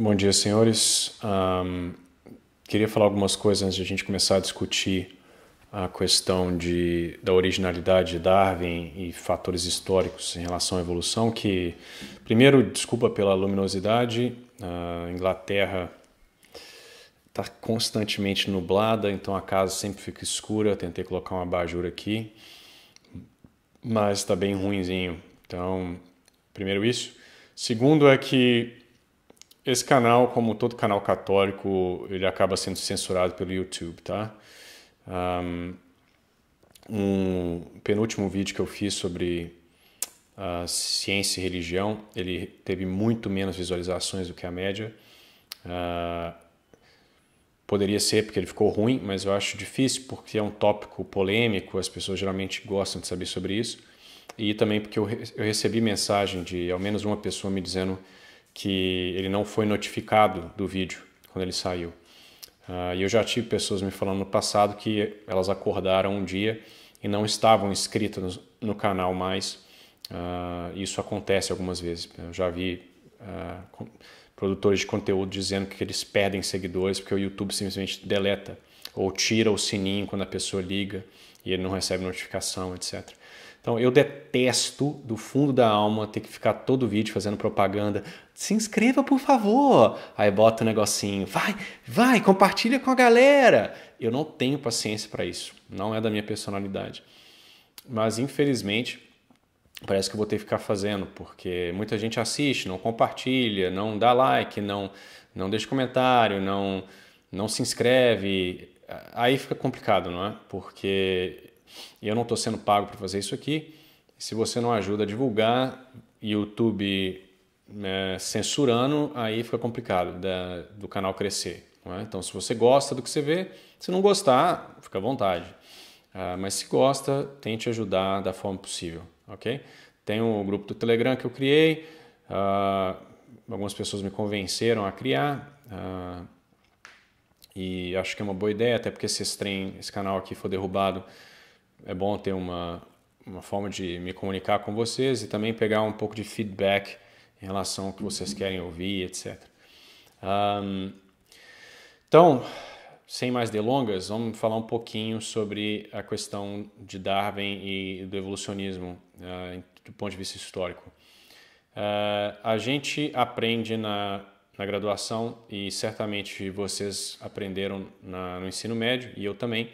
Bom dia, senhores. Um, queria falar algumas coisas antes de a gente começar a discutir a questão de, da originalidade de Darwin e fatores históricos em relação à evolução. Que primeiro, desculpa pela luminosidade. A Inglaterra está constantemente nublada, então a casa sempre fica escura. Tentei colocar uma abajur aqui, mas está bem ruinzinho. Então, primeiro isso. Segundo é que esse canal, como todo canal católico, ele acaba sendo censurado pelo YouTube, tá? Um, um penúltimo vídeo que eu fiz sobre uh, ciência e religião, ele teve muito menos visualizações do que a média. Uh, poderia ser porque ele ficou ruim, mas eu acho difícil porque é um tópico polêmico, as pessoas geralmente gostam de saber sobre isso. E também porque eu, re eu recebi mensagem de ao menos uma pessoa me dizendo que ele não foi notificado do vídeo quando ele saiu. Uh, e eu já tive pessoas me falando no passado que elas acordaram um dia e não estavam inscritas no, no canal mais. Uh, isso acontece algumas vezes. Eu já vi uh, produtores de conteúdo dizendo que eles perdem seguidores porque o YouTube simplesmente deleta ou tira o sininho quando a pessoa liga e ele não recebe notificação, etc. Então eu detesto do fundo da alma ter que ficar todo o vídeo fazendo propaganda. Se inscreva, por favor. Aí bota o um negocinho. Vai, vai, compartilha com a galera. Eu não tenho paciência para isso. Não é da minha personalidade. Mas infelizmente parece que eu vou ter que ficar fazendo, porque muita gente assiste, não compartilha, não dá like, não não deixa comentário, não não se inscreve. Aí fica complicado, não é? Porque e eu não estou sendo pago para fazer isso aqui. Se você não ajuda a divulgar, YouTube né, censurando, aí fica complicado da, do canal crescer. É? Então, se você gosta do que você vê, se não gostar, fica à vontade. Ah, mas se gosta, tente ajudar da forma possível, ok? Tem o um grupo do Telegram que eu criei, ah, algumas pessoas me convenceram a criar. Ah, e acho que é uma boa ideia, até porque se esse, trem, esse canal aqui for derrubado, é bom ter uma, uma forma de me comunicar com vocês e também pegar um pouco de feedback em relação ao que vocês uhum. querem ouvir, etc. Um, então, sem mais delongas, vamos falar um pouquinho sobre a questão de Darwin e do evolucionismo uh, do ponto de vista histórico. Uh, a gente aprende na, na graduação e certamente vocês aprenderam na, no ensino médio e eu também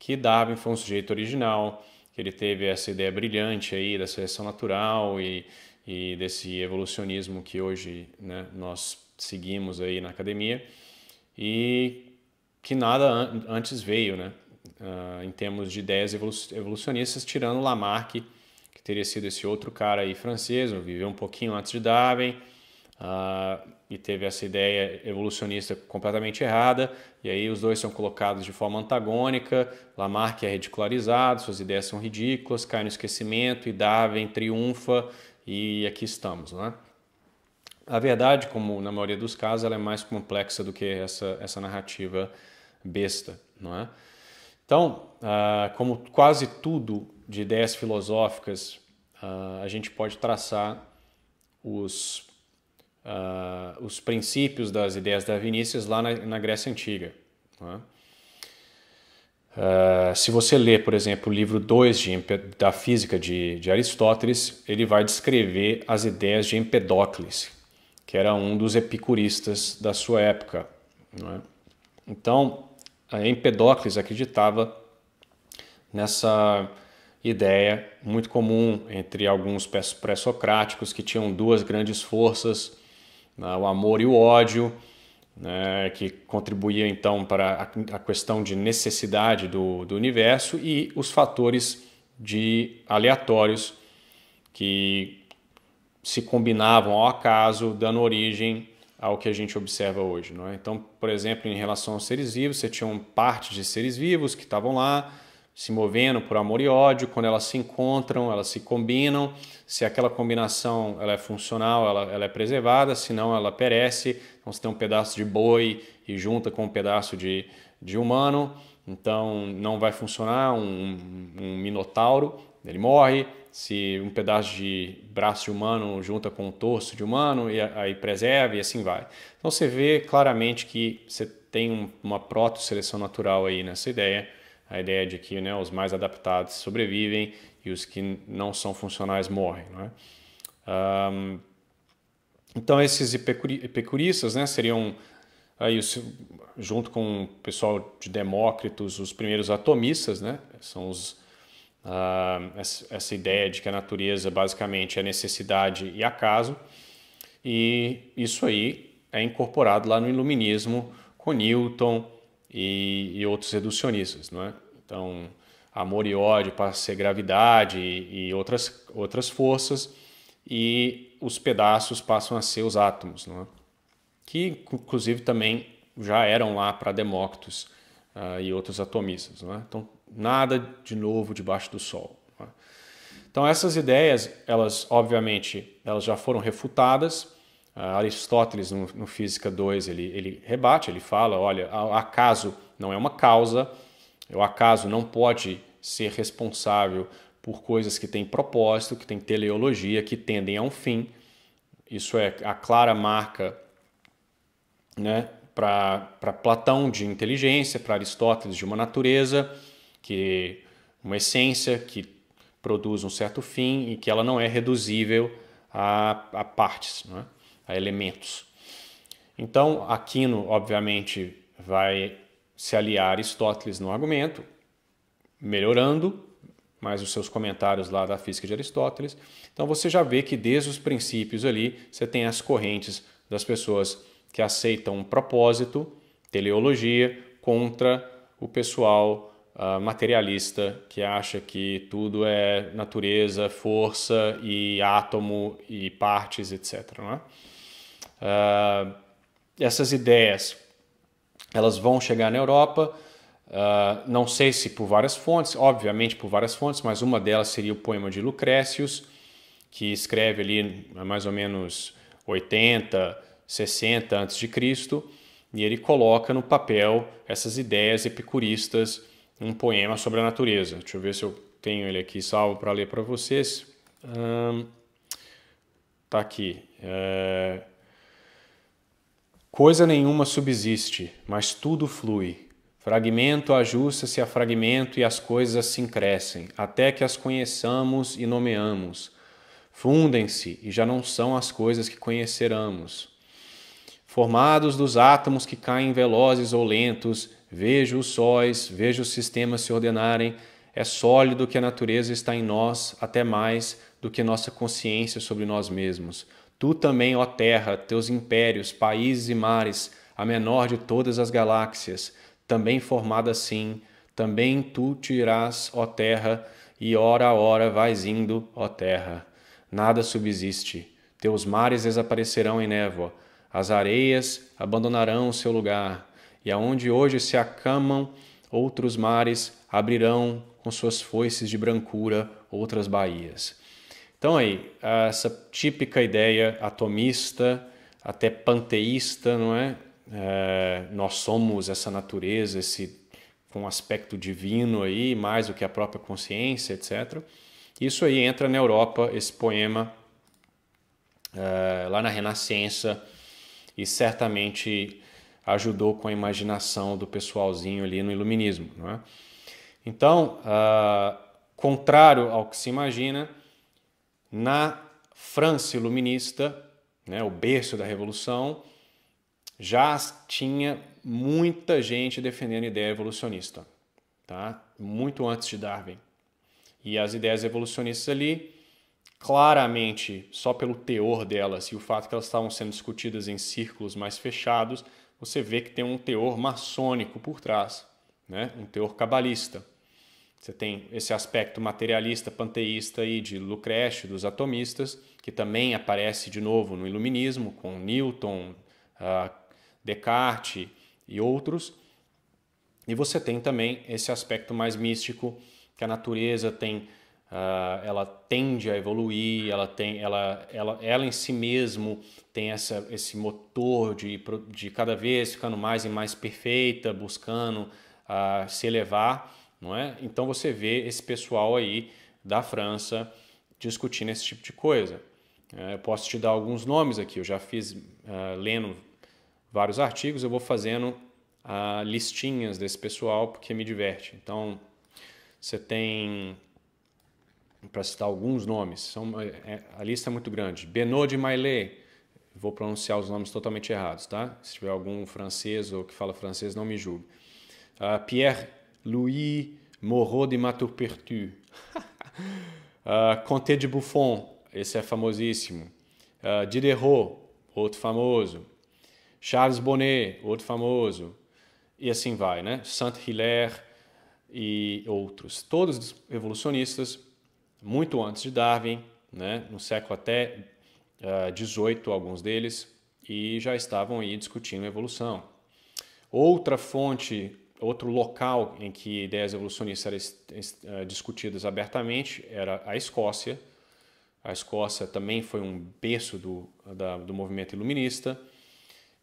que Darwin foi um sujeito original, que ele teve essa ideia brilhante aí da seleção natural e, e desse evolucionismo que hoje né, nós seguimos aí na academia e que nada an antes veio, né? Uh, em termos de ideias evolucionistas, tirando Lamarck, que teria sido esse outro cara aí francês, viveu um pouquinho antes de Darwin, uh, e teve essa ideia evolucionista completamente errada, e aí os dois são colocados de forma antagônica, Lamarck é ridicularizado, suas ideias são ridículas, cai no esquecimento, e Darwin triunfa, e aqui estamos, né? A verdade, como na maioria dos casos, ela é mais complexa do que essa, essa narrativa besta, não é? Então, uh, como quase tudo de ideias filosóficas, uh, a gente pode traçar os uh, os princípios das ideias da Vinícius lá na, na Grécia Antiga. Uh, se você ler, por exemplo, o livro 2 da Física de, de, Aristóteles, ele vai descrever as ideias de Empedocles, que era um dos epicuristas da sua época. É? Então, Empedocles acreditava nessa ideia muito comum entre alguns pré-socráticos que tinham duas grandes forças né, o amor e o ódio, né, que contribuía então para a, a questão de necessidade do, do universo e os fatores de aleatórios que se combinavam ao acaso, dando origem ao que a gente observa hoje. Não é? Então, por exemplo, em relação aos seres vivos, você tinha um parte de seres vivos que estavam lá, se movendo por amor e ódio, quando elas se encontram, elas se combinam, se aquela combinação ela é funcional, ela, ela é preservada, se não ela perece, então se tem um pedaço de boi e junta com um pedaço de, de humano, então não vai funcionar um, um minotauro, ele morre, se um pedaço de braço de humano junta com um torso de humano, e aí preserva e assim vai. Então você vê claramente que você tem uma proto-seleção natural aí nessa ideia, a ideia de que né, os mais adaptados sobrevivem e os que não são funcionais morrem. Né? Um, então, esses epicuristas né, seriam, aí, junto com o pessoal de Demócritos, os primeiros atomistas, né, são os, uh, essa ideia de que a natureza basicamente é necessidade e acaso, e isso aí é incorporado lá no Iluminismo com Newton, e, e outros reducionistas, não é? Então, amor e ódio passa a ser gravidade e, e outras, outras forças, e os pedaços passam a ser os átomos, não é? que inclusive também já eram lá para Demócritos uh, e outros atomistas. Não é? Então, nada de novo debaixo do sol. É? Então, essas ideias, elas obviamente, elas já foram refutadas, a ah, Aristóteles, no, no Física 2, ele, ele rebate, ele fala: olha, o acaso não é uma causa, é o acaso não pode ser responsável por coisas que têm propósito, que têm teleologia, que tendem a um fim. Isso é a clara marca né, para Platão de inteligência, para Aristóteles de uma natureza, que uma essência que produz um certo fim e que ela não é reduzível a, a partes. Não é? a elementos. Então, Aquino, obviamente, vai se aliar a Aristóteles no argumento, melhorando mais os seus comentários lá da física de Aristóteles. Então você já vê que desde os princípios ali você tem as correntes das pessoas que aceitam um propósito, teleologia, contra o pessoal uh, materialista que acha que tudo é natureza, força e átomo e partes, etc. Não é? Ah, essas ideias elas vão chegar na Europa, uh, não sei se por várias fontes, obviamente por várias fontes, mas uma delas seria o poema de Lucrécius, que escreve ali mais ou menos 80, 60 antes de Cristo, e ele coloca no papel essas ideias epicuristas um poema sobre a natureza. Deixa eu ver se eu tenho ele aqui salvo para ler para vocês. Um, tá aqui. É, Coisa nenhuma subsiste, mas tudo flui. Fragmento ajusta-se a fragmento e as coisas assim crescem, até que as conheçamos e nomeamos. Fundem-se e já não são as coisas que conheceramos. Formados dos átomos que caem velozes ou lentos, vejo os sóis, vejo os sistemas se ordenarem. É sólido que a natureza está em nós, até mais do que nossa consciência sobre nós mesmos. Tu também, ó terra, teus impérios, países e mares, a menor de todas as galáxias, também formada assim, também tu te irás, ó terra, e hora a hora vais indo, ó terra. Nada subsiste, teus mares desaparecerão em névoa, as areias abandonarão o seu lugar, e aonde hoje se acamam outros mares abrirão com suas foices de brancura outras baías. Então aí, essa típica ideia atomista, até panteísta, não é? é nós somos essa natureza, esse com um aspecto divino aí, mais do que a própria consciência, etc. Isso aí entra na Europa, esse poema é, lá na Renascença e certamente ajudou com a imaginação do pessoalzinho ali no Iluminismo, não é? Então, uh, contrário ao que se imagina, na França iluminista, né, o berço da Revolução, já tinha muita gente defendendo a ideia evolucionista, tá? muito antes de Darwin. E as ideias evolucionistas ali, claramente, só pelo teor delas e o fato que elas estavam sendo discutidas em círculos mais fechados, você vê que tem um teor maçônico por trás, né? um teor cabalista. Você tem esse aspecto materialista, panteísta aí de Lucrece, dos atomistas, que também aparece de novo no Iluminismo, com Newton, uh, Descartes e outros. E você tem também esse aspecto mais místico, que a natureza tem, uh, ela tende a evoluir, ela tem, ela, ela, ela em si mesmo tem essa, esse motor de, de cada vez ficando mais e mais perfeita, buscando uh, se elevar não é? Então você vê esse pessoal aí da França discutindo esse tipo de coisa. É, eu posso te dar alguns nomes aqui. Eu já fiz uh, lendo vários artigos, eu vou fazendo uh, listinhas desse pessoal porque me diverte. Então você tem para citar alguns nomes, são, é, é, a lista é muito grande. Benoît de Maillet, vou pronunciar os nomes totalmente errados, tá? Se tiver algum francês ou que fala francês, não me julgue. Uh, Pierre Louis Moreau de Maturpertu. uh, de Buffon, esse é famosíssimo, uh, Diderot, outro famoso, Charles Bonnet, outro famoso, e assim vai, né? Saint-Hilaire e outros, todos evolucionistas, muito antes de Darwin, né? No século até uh, ah, 18, alguns deles, e já estavam aí discutindo evolução. Outra fonte outro local em que ideias evolucionistas eram eh, discutidas abertamente era a Escócia. A Escócia também foi um berço do, da, do movimento iluminista.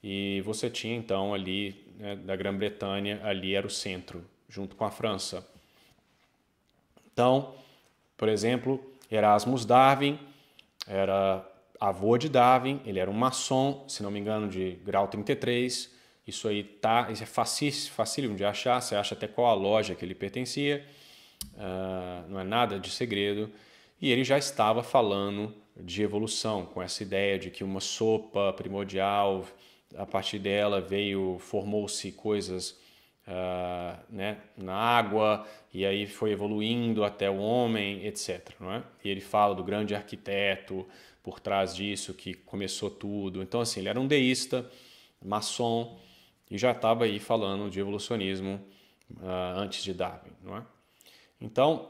E você tinha então ali, né, da Grã-Bretanha, ali era o centro, junto com a França. Então, por exemplo, Erasmus Darwin era avô de Darwin, ele era um maçom, se não me engano, de grau 33. Isso aí tá, isso é facílimo, facílimo de achar, você acha até qual a loja que ele pertencia, uh, não é nada de segredo. E ele já estava falando de evolução, com essa ideia de que uma sopa primordial, a partir dela veio, formou-se coisas uh, né, na água, e aí foi evoluindo até o homem, etc. Não é? E ele fala do grande arquiteto por trás disso, que começou tudo. Então, assim, ele era um deísta, maçom, e já estava aí falando de evolucionismo uh, antes de Darwin, não é? Então,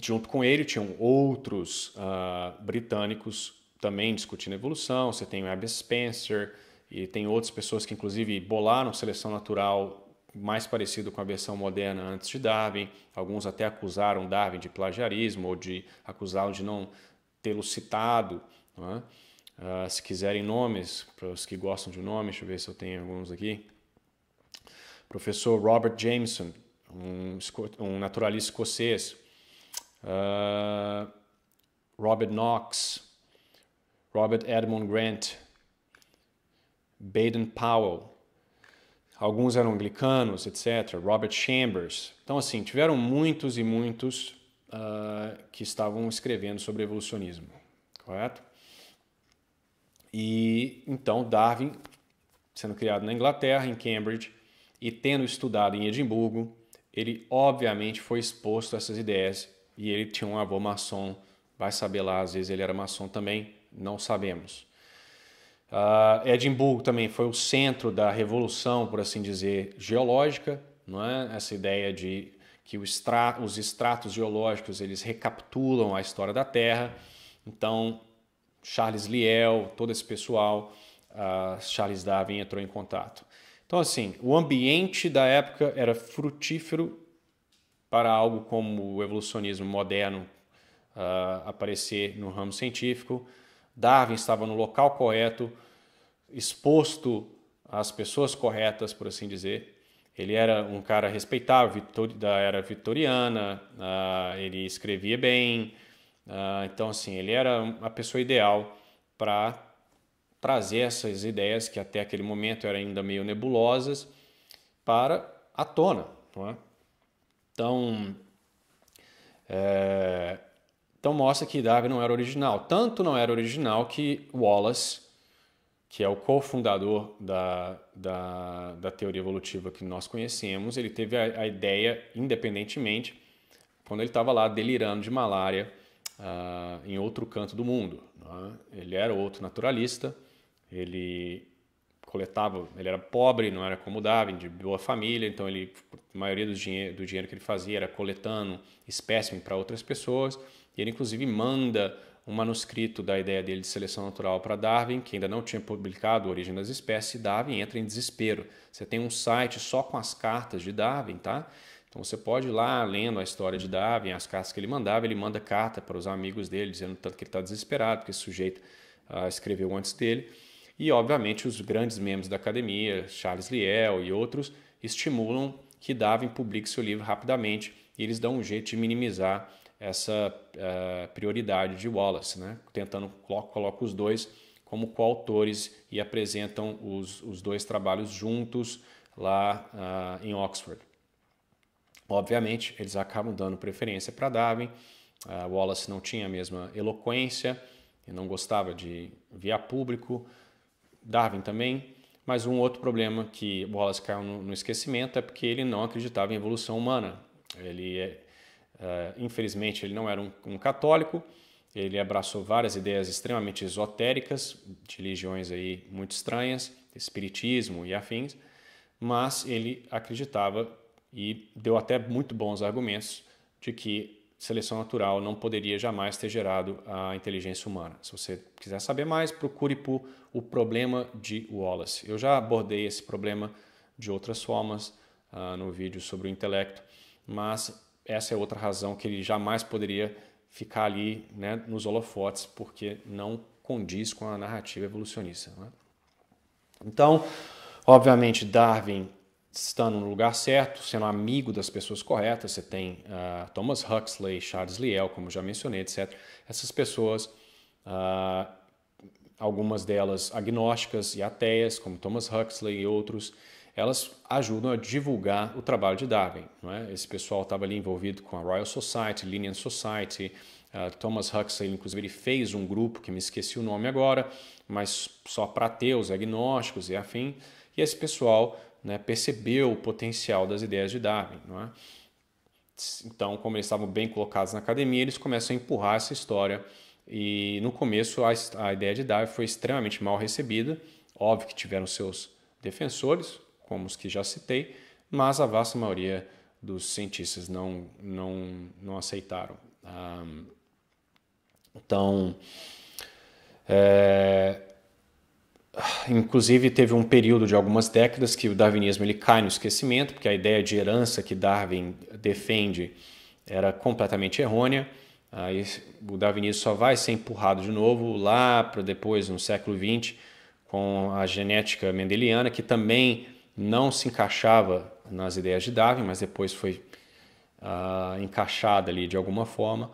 junto com ele tinham outros uh, britânicos também discutindo evolução. Você tem o Abby Spencer e tem outras pessoas que inclusive bolaram seleção natural mais parecido com a versão moderna antes de Darwin. Alguns até acusaram Darwin de plagiarismo ou de acusá-lo de não tê-lo citado. Não é? Uh, se quiserem nomes, para os que gostam de nome, deixa eu ver se eu tenho alguns aqui. Professor Robert Jameson, um, um naturalista escocês. Uh, Robert Knox, Robert Edmund Grant, Baden Powell, alguns eram anglicanos, etc. Robert Chambers. Então, assim, tiveram muitos e muitos uh, que estavam escrevendo sobre evolucionismo, correto? E então Darwin, sendo criado na Inglaterra, em Cambridge, e tendo estudado em Edimburgo, ele obviamente foi exposto a essas ideias e ele tinha um avô maçom, vai saber lá, às vezes ele era maçom também, não sabemos. Uh, Edimburgo também foi o centro da revolução, por assim dizer, geológica, não é? Essa ideia de que os estratos geológicos eles recapitulam a história da Terra. Então Charles Liel, todo esse pessoal, uh, Charles Darwin entrou em contato. Então, assim, o ambiente da época era frutífero para algo como o evolucionismo moderno uh, aparecer no ramo científico. Darwin estava no local correto, exposto às pessoas corretas, por assim dizer. Ele era um cara respeitável da era vitoriana, uh, ele escrevia bem, ah, então, assim, ele era a pessoa ideal para trazer essas ideias que até aquele momento eram ainda meio nebulosas para a tona. É? Então, é... então mostra que Darwin não era original. Tanto não era original que Wallace, que é o cofundador da, da, da teoria evolutiva que nós conhecemos, ele teve a, a ideia independentemente quando ele estava lá delirando de malária ah, em outro canto do mundo. Né? Ele era outro naturalista, ele coletava, ele era pobre, não era como Darwin, de boa família, então ele, a maioria do dinheiro, do dinheiro que ele fazia era coletando espécime para outras pessoas, e ele inclusive manda um manuscrito da ideia dele de seleção natural para Darwin, que ainda não tinha publicado a Origem das Espécies, e Darwin entra em desespero. Você tem um site só com as cartas de Darwin, tá? Então você pode ir lá lendo a história de Darwin, as cartas que ele mandava, ele manda carta para os amigos dele, dizendo tanto que ele está desesperado, que esse sujeito ah, escreveu antes dele. E, obviamente, os grandes membros da academia, Charles Liel e outros, estimulam que Darwin publique seu livro rapidamente e eles dão um jeito de minimizar essa uh, prioridade de Wallace, né? tentando colocar os dois como coautores e apresentam os, os dois trabalhos juntos lá uh, em Oxford. Obviamente, eles acabam dando preferência para Darwin. Wallace não tinha a mesma eloquência, não gostava de via público. Darwin também. Mas um outro problema que Wallace caiu no, no esquecimento é porque ele não acreditava em evolução humana. Ele, uh, infelizmente, ele não era um, um, católico. Ele abraçou várias ideias extremamente esotéricas, de religiões aí muito estranhas, espiritismo e afins. Mas ele acreditava e deu até muito bons argumentos de que seleção natural não poderia jamais ter gerado a inteligência humana. Se você quiser saber mais, procure por o problema de Wallace. Eu já abordei esse problema de outras formas uh, no vídeo sobre o intelecto, mas essa é outra razão que ele jamais poderia ficar ali né, nos holofotes, porque não condiz com a narrativa evolucionista. Né. Então, obviamente, Darwin estando no lugar certo, sendo amigo das pessoas corretas. Você tem uh, Thomas Huxley, Charles Liel, como já mencionei, etc. Essas pessoas, uh, algumas delas agnósticas e ateias, como Thomas Huxley e outros, elas ajudam a divulgar o trabalho de Darwin. É? Esse pessoal estava ali envolvido com a Royal Society, Linnean Society, uh, Thomas Huxley, inclusive, ele fez um grupo, que me esqueci o nome agora, mas só para ateus, agnósticos e afim, e esse pessoal né, percebeu o potencial das ideias de Darwin. Não é? Então, como eles estavam bem colocados na academia, eles começam a empurrar essa história. E no começo a, a ideia de Darwin foi extremamente mal recebida. Óbvio que tiveram seus defensores, como os que já citei, mas a vasta maioria dos cientistas não, não, não aceitaram. Ah, então, é, inclusive teve um período de algumas décadas que o darwinismo ele cai no esquecimento, porque a ideia de herança que Darwin defende era completamente errônea. Aí o darwinismo só vai ser empurrado de novo lá para depois no século XX com a genética mendeliana que também não se encaixava nas ideias de Darwin, mas depois foi uh, encaixada ali de alguma forma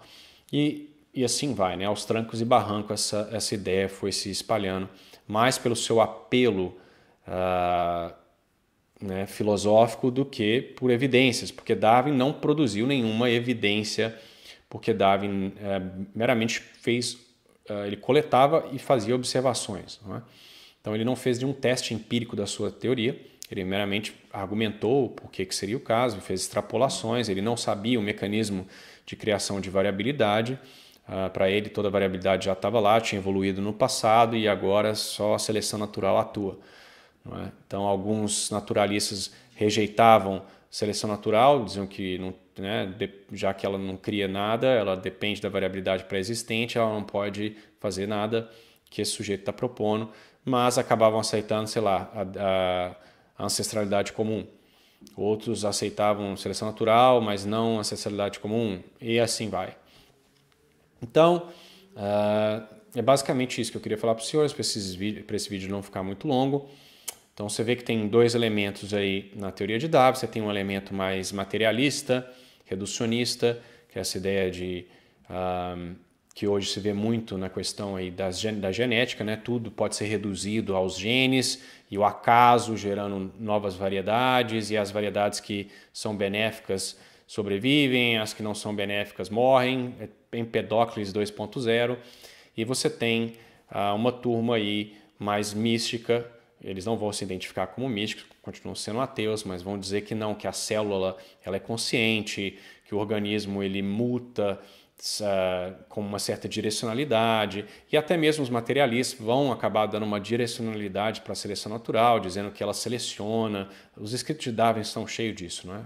e, e assim vai, né? Aos trancos e barrancos essa, essa ideia foi se espalhando mais pelo seu apelo uh, né, filosófico do que por evidências, porque Darwin não produziu nenhuma evidência, porque Darwin uh, meramente fez, uh, ele coletava e fazia observações. É? Então ele não fez nenhum teste empírico da sua teoria, ele meramente argumentou por que, que seria o caso, fez extrapolações, ele não sabia o mecanismo de criação de variabilidade. Uh, ah, para ele, toda a variabilidade já estava lá, tinha evoluído no passado e agora só a seleção natural atua. É? Então, alguns naturalistas rejeitavam seleção natural, diziam que não, né, já que ela não cria nada, ela depende da variabilidade pré-existente, ela não pode fazer nada que esse sujeito está propondo, mas acabavam aceitando, sei lá, a, a ancestralidade comum. Outros aceitavam seleção natural, mas não ancestralidade comum, e assim vai. Então, uh, é basicamente isso que eu queria falar para os senhores, para esse vídeo não ficar muito longo. Então, você vê que tem dois elementos aí na teoria de Darwin. Você tem um elemento mais materialista, reducionista, que é essa ideia de... Uh, que hoje se vê muito na questão aí das, da genética, né? Tudo pode ser reduzido aos genes e o acaso gerando novas variedades e as variedades que são benéficas sobrevivem, as que não são benéficas morrem, é Empedocles 2.0, e você tem ah, uma turma aí mais mística, eles não vão se identificar como místicos, continuam sendo ateus, mas vão dizer que não, que a célula ela é consciente, que o organismo ele muta uh, com uma certa direcionalidade, e até mesmo os materialistas vão acabar dando uma direcionalidade para a seleção natural, dizendo que ela seleciona. Os escritos de Darwin estão cheios disso, não é?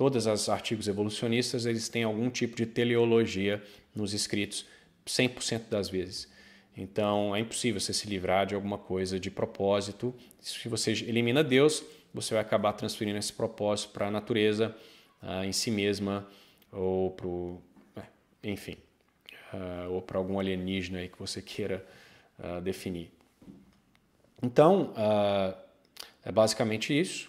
Todas as artigos evolucionistas eles têm algum tipo de teleologia nos escritos 100% das vezes. Então é impossível você se livrar de alguma coisa de propósito. Se você elimina Deus, você vai acabar transferindo esse propósito para a natureza uh, em si mesma ou para é, enfim, uh, ou para algum alienígena aí que você queira uh, definir. Então, é basicamente isso.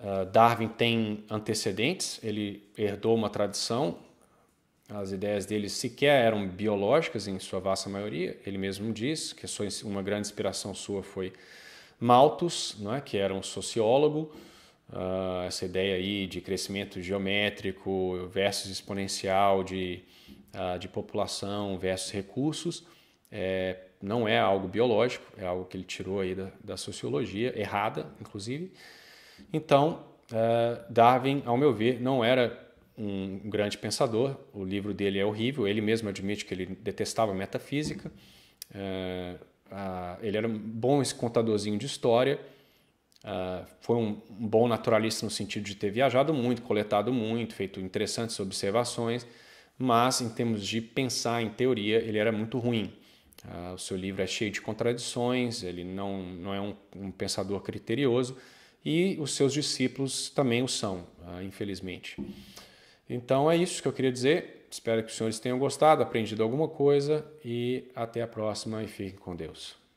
Ah, Darwin tem antecedentes, ele herdou uma tradição, as ideias dele sequer eram biológicas em sua vasta maioria. Ele mesmo diz que uma grande inspiração sua foi Malthus, não é? que era um sociólogo. Uh, essa ideia aí de crescimento geométrico versus exponencial de, uh, de população versus recursos é, não é algo biológico, é algo que ele tirou aí da, da sociologia, errada, inclusive. Então, é, Darwin, ao meu ver, não era um grande pensador, o livro dele é horrível, ele mesmo admite que ele detestava metafísica, é, ele era um bom contadorzinho de história, é, foi um bom naturalista no sentido de ter viajado muito, coletado muito, feito interessantes observações, mas em termos de pensar em teoria, ele era muito ruim. o seu livro é cheio de contradições, ele não, não é um, um pensador criterioso, e os seus discípulos também o são, ah, infelizmente. Então é isso que eu queria dizer. Espero que os senhores tenham gostado, aprendido alguma coisa e até a próxima e fiquem com Deus.